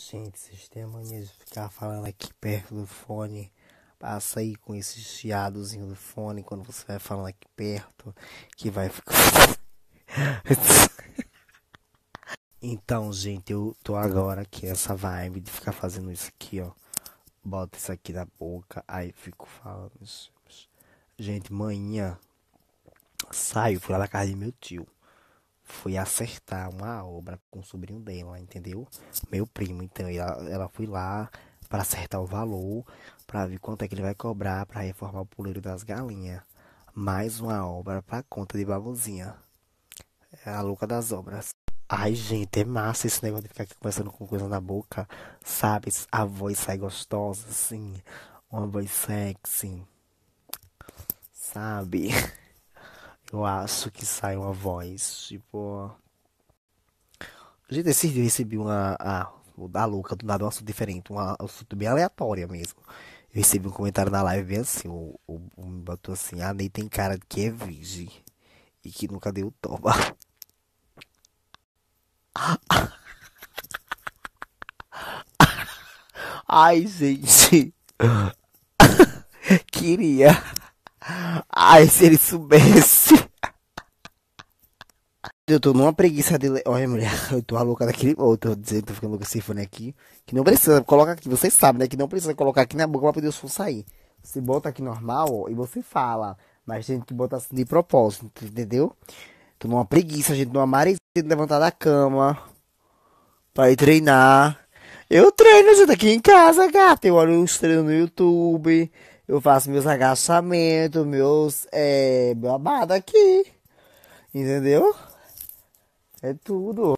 Gente, vocês têm a mania de ficar falando aqui perto do fone. Passa aí com esse chiadozinho do fone quando você vai falando aqui perto, que vai ficar. então, gente, eu tô agora aqui essa vibe de ficar fazendo isso aqui, ó. Bota isso aqui na boca, aí fico falando isso. Gente, manhã saio, fui lá na casa de meu tio fui acertar uma obra com o sobrinho dela, entendeu? Meu primo. Então ela, ela foi lá para acertar o valor, para ver quanto é que ele vai cobrar para reformar o puleiro das galinhas. Mais uma obra para conta de babuzinha. É a louca das obras. Ai, gente, é massa esse negócio de ficar aqui conversando com coisa na boca, sabe? A voz sai gostosa, assim. Uma voz sexy. Sabe? Eu acho que sai uma voz, tipo. Gente, esses dias eu recebi uma. Ah, da louca, do nada um assunto diferente, um assunto bem aleatório mesmo. Eu recebi um comentário na live bem assim, o, o, o me botou assim, a ah, nem tem cara de que é virgem e que nunca deu toma. Ai, gente. Queria. Ai, se ele soubesse. Eu tô numa preguiça de ler. Olha, mulher, eu tô louca daquele. Ou oh, tô dizendo, tô ficando louca sem fone aqui. Que não precisa, coloca aqui. Vocês sabem, né? Que não precisa colocar aqui na boca pra poder o som sair. Você bota aqui normal e você fala. Mas tem que botar assim de propósito, entendeu? Tô numa preguiça, gente, numa maresia de levantar da cama. Pra ir treinar. Eu treino, gente, aqui em casa, gata. Eu olho os treinos no YouTube. Eu faço meus agachamentos, meus. É, meu abado aqui. Entendeu? É tudo.